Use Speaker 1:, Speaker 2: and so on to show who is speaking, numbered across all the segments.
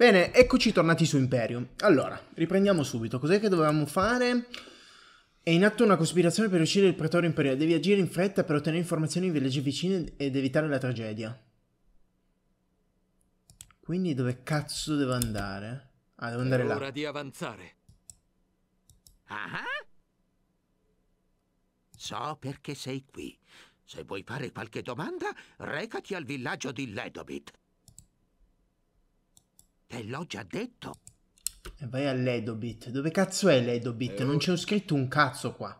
Speaker 1: Bene, eccoci tornati su Imperium. Allora, riprendiamo subito. Cos'è che dovevamo fare? È in atto una cospirazione per uccidere il pretore imperiale. Devi agire in fretta per ottenere informazioni in villaggi vicini ed evitare la tragedia. Quindi dove cazzo devo andare? Ah, devo andare là. È ora
Speaker 2: di avanzare.
Speaker 1: Ah? So perché sei qui. Se vuoi fare qualche domanda, recati al villaggio di Ledobit. Te l'ho già detto. E eh, vai Ledobit. Dove cazzo è l'Edobit? Eh, non oh. c'è scritto un cazzo qua.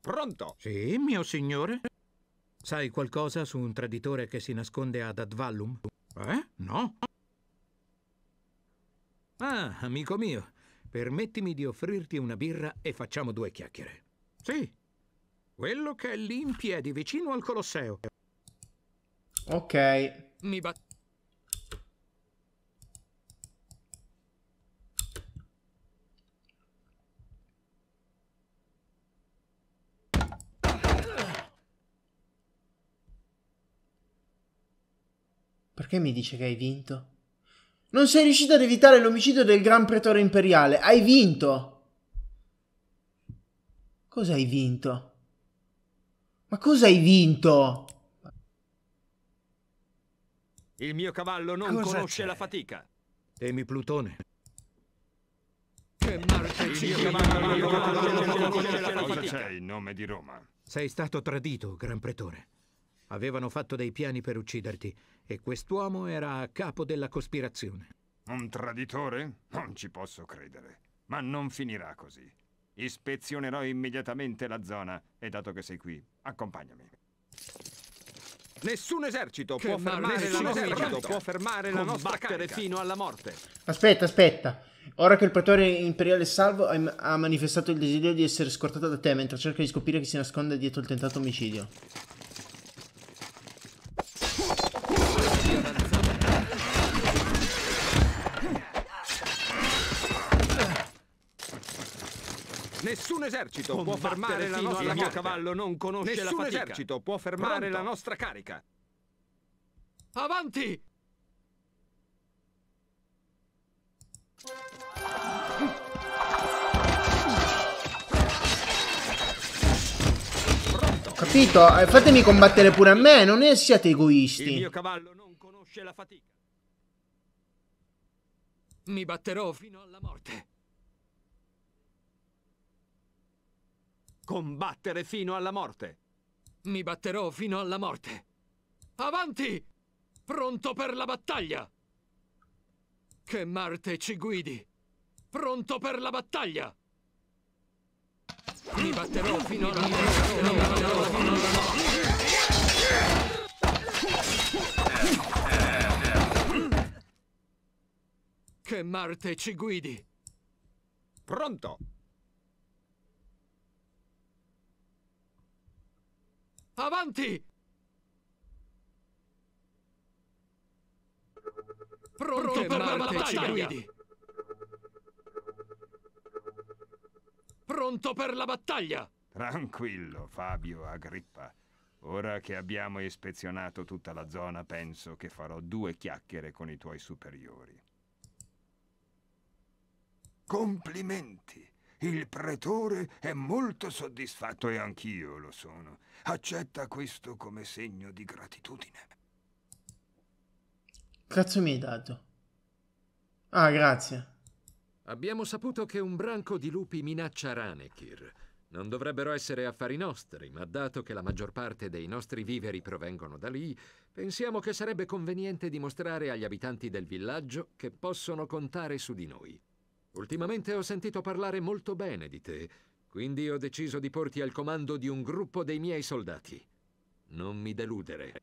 Speaker 2: Pronto? Sì, mio signore? Sai qualcosa su un traditore che si nasconde ad Advallum? Eh? No? Ah, amico mio, permettimi di offrirti una birra e facciamo due chiacchiere. Sì, quello che è lì in piedi, vicino
Speaker 1: al Colosseo. Ok. Mi batte. Perché mi dice che hai vinto? Non sei riuscito ad evitare l'omicidio del Gran Pretore Imperiale. Hai vinto! Cosa hai vinto? Ma cosa hai vinto?
Speaker 2: Il mio cavallo non cosa conosce la fatica.
Speaker 1: Temi Plutone.
Speaker 2: Che Marte Il mio cavallo non conosce la fatica. Cosa c'è in nome di Roma? Sei stato tradito, Gran Pretore. Avevano fatto dei piani per ucciderti e quest'uomo era a capo della
Speaker 3: cospirazione. Un traditore? Non ci posso credere. Ma non finirà così. Ispezionerò immediatamente la zona e dato che sei qui, accompagnami.
Speaker 2: Nessun esercito può fermare la nostra esercito può fermare la nostra carica fino alla morte.
Speaker 1: Aspetta, aspetta. Ora che il pretore imperiale è salvo ha manifestato il desiderio di essere scortato da te mentre cerca di scoprire chi si nasconde dietro il tentato omicidio.
Speaker 3: Nessun esercito può fermare la nostra carica. mio cavallo non conosce Nessun la fatica. Nessun esercito può fermare Pronto. la
Speaker 2: nostra carica. Avanti!
Speaker 1: Pronto. Capito? Eh, fatemi combattere pure a me, non è, siate egoisti. Il mio cavallo non
Speaker 2: conosce la fatica. Mi batterò fino alla morte. Combattere fino alla morte! Mi batterò fino alla morte! Avanti! Pronto per la battaglia! Che Marte ci guidi! Pronto per la battaglia! Mi batterò fino alla morte! Che Marte ci guidi! Pronto! Avanti! Pronto, Pronto per la battaglia, guidi! Pronto per la battaglia!
Speaker 3: Tranquillo, Fabio Agrippa. Ora che abbiamo ispezionato tutta la zona, penso che farò due chiacchiere con i tuoi superiori. Complimenti! Il pretore è molto soddisfatto e anch'io lo sono. Accetta questo come segno di gratitudine.
Speaker 1: Cazzo mi hai dato? Ah, grazie.
Speaker 2: Abbiamo saputo che un branco di lupi minaccia Ranekir. Non dovrebbero essere affari nostri, ma dato che la maggior parte dei nostri viveri provengono da lì, pensiamo che sarebbe conveniente dimostrare agli abitanti del villaggio che possono contare su di noi. Ultimamente ho sentito parlare molto bene di te, quindi ho deciso di porti al comando di un gruppo dei miei soldati. Non mi deludere.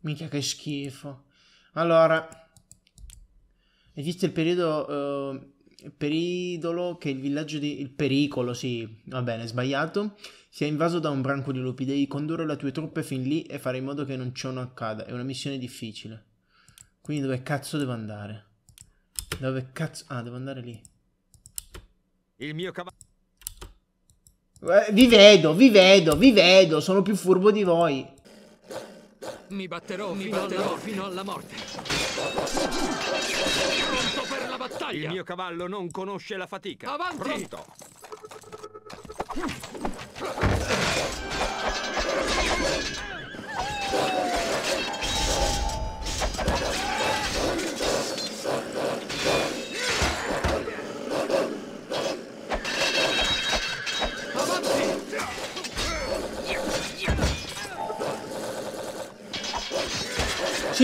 Speaker 1: Mica che schifo. Allora, esiste il periodo... Uh, eh, peridolo che il villaggio di... il pericolo, sì, va bene, sbagliato. Si è invaso da un branco di lupi, devi condurre le tue truppe fin lì e fare in modo che non ciò non accada. È una missione difficile. Quindi dove cazzo devo andare? Dove cazzo... Ah, devo andare lì. Il mio cavallo... Eh, vi vedo, vi vedo, vi vedo. Sono più furbo di voi.
Speaker 2: Mi batterò, mi batterò fino alla morte. Pronto per la battaglia. Il mio cavallo non conosce la fatica. Avanti! Pronto.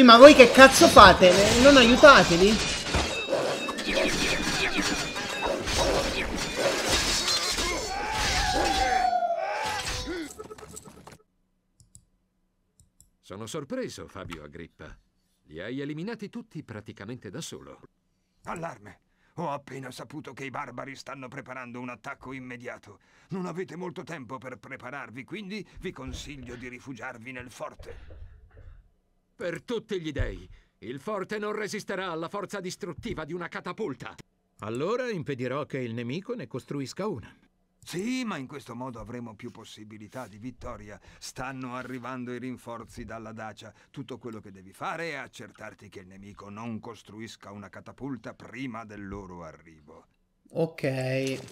Speaker 1: Sì, ma voi che cazzo fate? Non aiutateli?
Speaker 2: Sono sorpreso, Fabio Agrippa. Li hai eliminati tutti praticamente da solo.
Speaker 1: Allarme!
Speaker 3: Ho appena saputo che i barbari stanno preparando un attacco immediato. Non avete molto tempo per prepararvi, quindi vi consiglio di rifugiarvi nel forte.
Speaker 2: Per tutti gli dei, il forte non resisterà alla forza distruttiva di una catapulta. Allora impedirò che il nemico ne costruisca una. Sì,
Speaker 3: ma in questo modo avremo più possibilità di vittoria. Stanno arrivando i rinforzi dalla Dacia. Tutto quello che devi fare è accertarti che il nemico non costruisca una catapulta prima del loro arrivo.
Speaker 1: Ok.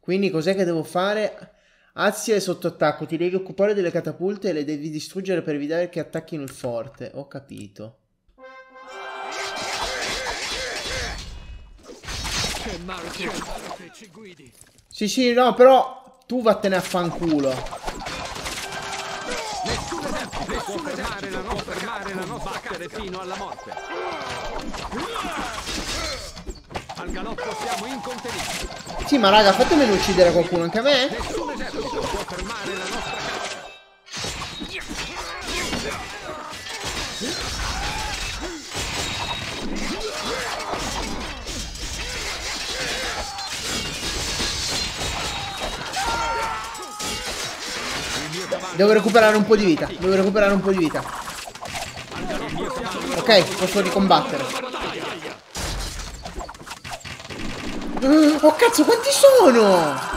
Speaker 1: Quindi cos'è che devo fare? Azia è sotto attacco, ti devi occupare delle catapulte e le devi distruggere per evitare che attacchino il forte. Ho capito. Sì, sì, no, però tu vattene a fanculo.
Speaker 2: Nessun esercito può fermare la nostra, la nostra carriera fino alla morte.
Speaker 1: Al galoppo siamo incontenibili. Sì, ma raga, fatemelo uccidere qualcuno anche a me. Nessun fermare la nostra caccia. Devo recuperare un po' di vita. Devo recuperare un po' di vita. Ok, posso ricombattere. Oh cazzo, quanti sono?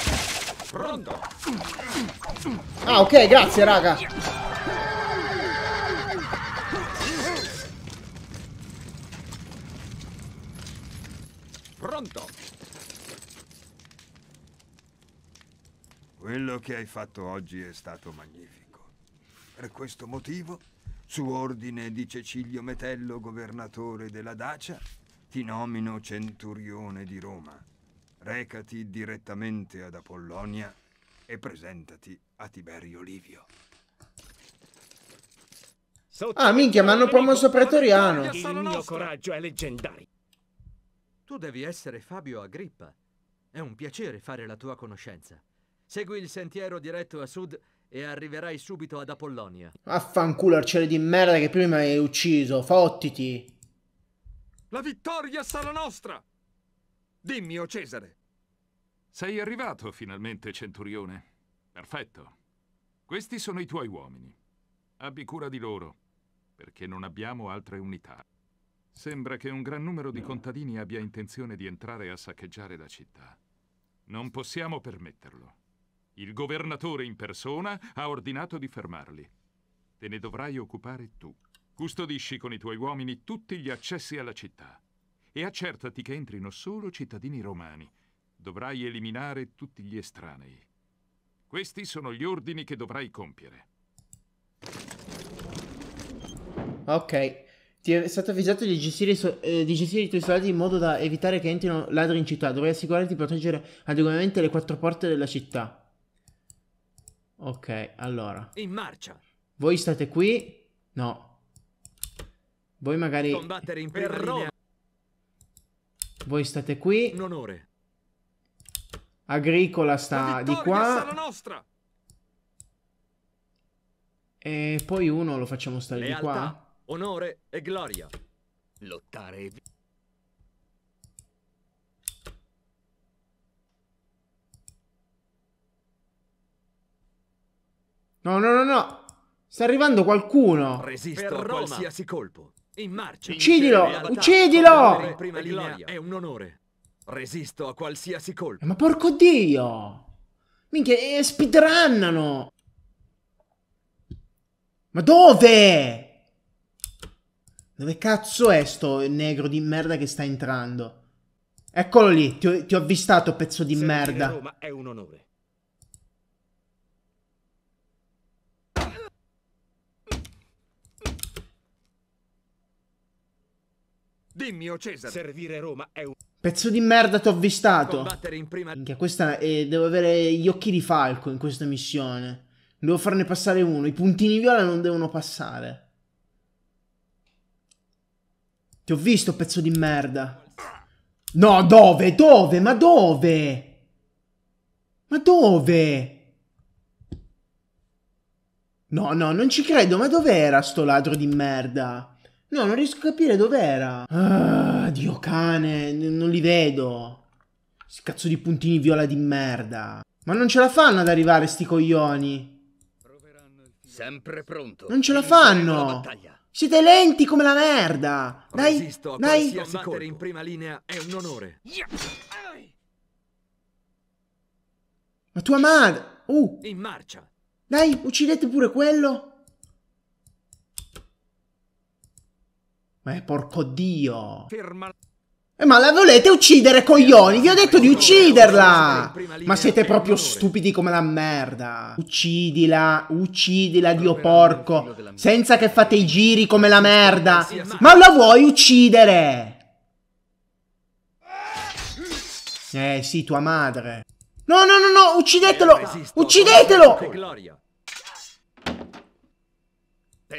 Speaker 1: Ah, ok, grazie, raga.
Speaker 3: Pronto. Quello che hai fatto oggi è stato magnifico. Per questo motivo, su ordine di Cecilio Metello, governatore della Dacia, ti nomino centurione di Roma. Recati direttamente ad Apollonia e presentati a Tiberio
Speaker 2: Livio. Ah, minchia, ma hanno promosso Pretoriano. Il mio coraggio è leggendario. Tu devi essere Fabio Agrippa. È un piacere fare la tua conoscenza. Segui il sentiero diretto a sud e arriverai subito ad Apollonia.
Speaker 1: Affanculo arciere di merda che prima hai ucciso. Fottiti.
Speaker 2: La vittoria sarà nostra. Dimmi, o oh
Speaker 4: Cesare, sei arrivato finalmente, Centurione. Perfetto. Questi sono i tuoi uomini. Abbi cura di loro, perché non abbiamo altre unità. Sembra che un gran numero di contadini abbia intenzione di entrare a saccheggiare la città. Non possiamo permetterlo. Il governatore in persona ha ordinato di fermarli. Te ne dovrai occupare tu. Custodisci con i tuoi uomini tutti gli accessi alla città e accertati che entrino solo cittadini romani, Dovrai eliminare tutti gli estranei. Questi sono gli ordini che dovrai compiere.
Speaker 1: Ok. Ti è stato avvisato di gestire, eh, di gestire, i tuoi soldi in modo da evitare che entrino ladri in città. Dovrai assicurarti di proteggere adeguatamente le quattro porte della città. Ok, allora.
Speaker 2: In marcia.
Speaker 1: Voi state qui? No. Voi magari...
Speaker 2: Combattere in prima
Speaker 1: Voi state qui? Un onore. Agricola sta di qua. E poi uno lo facciamo stare Lealtà, di qua.
Speaker 2: Onore e gloria. Lottare e...
Speaker 1: No, no, no, no. Sta arrivando qualcuno. Resisto a qualsiasi
Speaker 2: colpo. In marcia. Uccidilo, uccidilo! È un onore. Resisto a qualsiasi colpo.
Speaker 1: Ma porco dio! Minchia, eh, speedrunnano! Ma dove? Dove cazzo è sto negro di merda che sta entrando? Eccolo lì, ti ho, ti ho avvistato, pezzo di Servire merda. Roma è un onore.
Speaker 2: Dimmi, o Cesare. Servire Roma è un...
Speaker 1: Pezzo di merda ti ho avvistato. Prima... Minchia, questa è... Devo avere gli occhi di falco in questa missione. Devo farne passare uno. I puntini viola non devono passare. Ti ho visto, pezzo di merda. No, dove? Dove? Ma dove? Ma dove? No, no, non ci credo. Ma dov'era sto ladro di merda? No, non riesco a capire dov'era. Ah, Dio cane, non li vedo. Sti cazzo di puntini viola di merda. Ma non ce la fanno ad arrivare sti coglioni.
Speaker 2: Sempre pronto. Non ce la fanno.
Speaker 1: Siete lenti come la merda. Dai, dai. Combattere
Speaker 2: in prima linea è un onore.
Speaker 1: Ma tua madre. Uh.
Speaker 2: In marcia.
Speaker 1: Dai, uccidete pure quello. Ma eh, porco dio. Eh, ma la volete uccidere, coglioni? Vi ho detto di ucciderla! Ma siete proprio stupidi come la merda. Uccidila, uccidila, dio porco. Senza che fate i giri come la merda. Ma la vuoi uccidere? Eh, sì, tua madre. No, no, no, no, uccidetelo! Uccidetelo!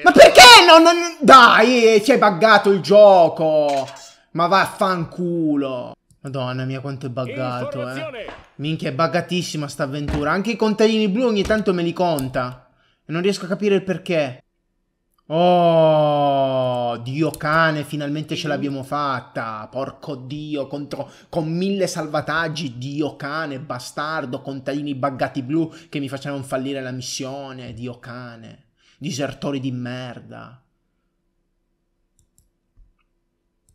Speaker 1: Ma perché non, non... Dai, ci hai buggato il gioco! Ma vaffanculo! Madonna mia, quanto è buggato, eh. Minchia, è buggatissima sta avventura. Anche i contadini blu ogni tanto me li conta. E non riesco a capire il perché. Oh, Dio cane, finalmente ce l'abbiamo fatta. Porco Dio, contro, con mille salvataggi, Dio cane, bastardo, contadini buggati blu che mi facevano fallire la missione, Dio cane. Disertori di merda.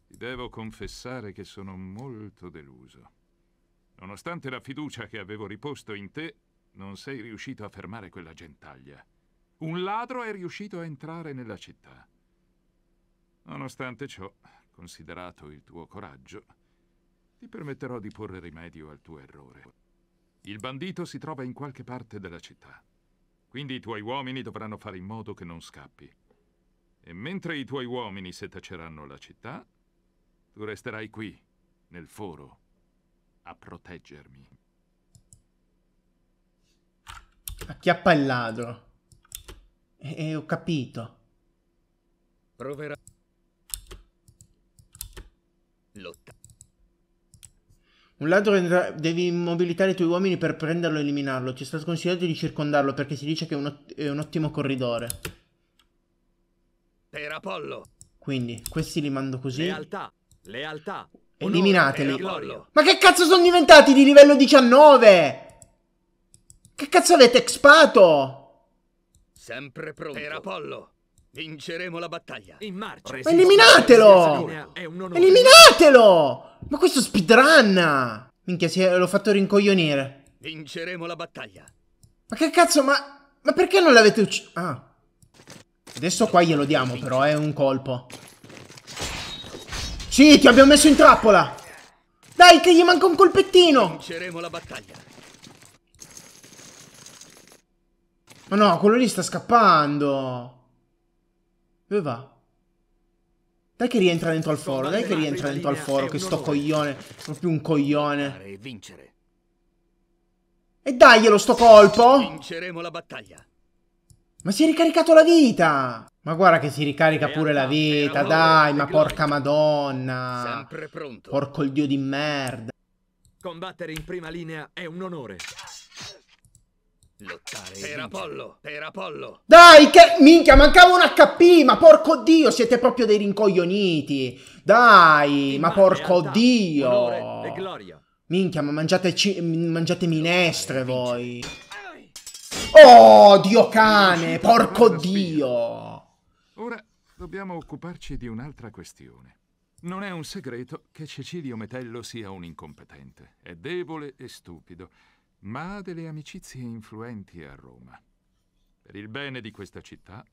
Speaker 4: Ti devo confessare che sono molto deluso. Nonostante la fiducia che avevo riposto in te, non sei riuscito a fermare quella gentaglia. Un ladro è riuscito a entrare nella città. Nonostante ciò, considerato il tuo coraggio, ti permetterò di porre rimedio al tuo errore. Il bandito si trova in qualche parte della città. Quindi i tuoi uomini dovranno fare in modo che non scappi. E mentre i tuoi uomini settaceranno la città, tu resterai qui, nel foro, a proteggermi.
Speaker 1: Acchiappa il ladro. E, e ho capito.
Speaker 2: Proverà. Lotta.
Speaker 1: Un ladro entra- devi mobilitare i tuoi uomini per prenderlo e eliminarlo. Ci sta sconsigliando di circondarlo perché si dice che è un, ot- è un ottimo corridore.
Speaker 2: Per Apollo.
Speaker 1: Quindi, questi li mando così. Lealtà, lealtà. Eliminateli. Ma che cazzo sono diventati di livello 19? Che cazzo avete expato?
Speaker 2: Sempre pronto. Per Apollo. Vinceremo la battaglia. In marcia. Eliminatelo!
Speaker 1: Eliminatelo! Ma questo speedrun! Minchia, l'ho fatto rincoglionire.
Speaker 2: Vinceremo la battaglia.
Speaker 1: Ma che cazzo, ma... Ma perché non l'avete ucciso? Ah. Adesso qua glielo diamo però, è eh, un colpo. Sì, ti abbiamo messo in trappola! Dai, che gli manca un colpettino!
Speaker 2: Vinceremo la battaglia.
Speaker 1: Ma no, quello lì sta scappando. Dove va? Dai che rientra dentro al foro, dai che rientra dentro al foro, che sto coglione, sono più un coglione. E daglielo sto colpo! Ma si è ricaricato la vita! Ma guarda che si ricarica pure la vita, dai, ma porca madonna! Porco il dio di merda!
Speaker 2: Combattere in prima linea è un onore. Lottare per Apollo, per
Speaker 1: Apollo. Dai, che minchia, mancava un HP, ma porco dio, siete proprio dei rincoglioniti. Dai, In ma porco realtà, dio. E gloria. Minchia, ma mangiate, mangiate minestre voi. Oh, dio cane, porco dio. Ora dobbiamo occuparci di un'altra
Speaker 4: questione. Non è un segreto che Cecilio Metello sia un incompetente. È debole e stupido ma ha delle amicizie influenti a Roma. Per il bene di questa città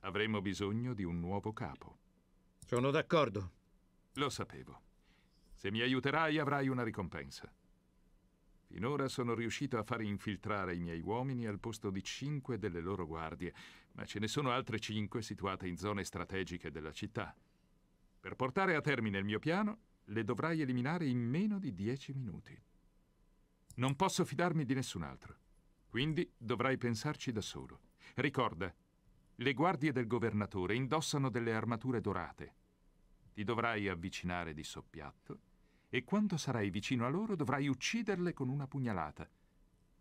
Speaker 4: avremo bisogno di un nuovo capo. Sono d'accordo. Lo sapevo. Se mi aiuterai avrai una ricompensa. Finora sono riuscito a far infiltrare i miei uomini al posto di cinque delle loro guardie, ma ce ne sono altre cinque situate in zone strategiche della città. Per portare a termine il mio piano, le dovrai eliminare in meno di dieci minuti. Non posso fidarmi di nessun altro. Quindi dovrai pensarci da solo. Ricorda, le guardie del governatore indossano delle armature dorate. Ti dovrai avvicinare di soppiatto e quando sarai vicino a loro dovrai ucciderle con una pugnalata.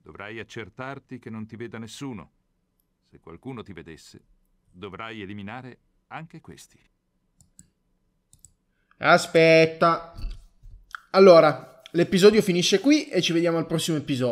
Speaker 4: Dovrai accertarti che non ti veda nessuno. Se qualcuno ti vedesse, dovrai eliminare anche questi.
Speaker 1: Aspetta. Allora, L'episodio finisce qui e ci vediamo al prossimo episodio.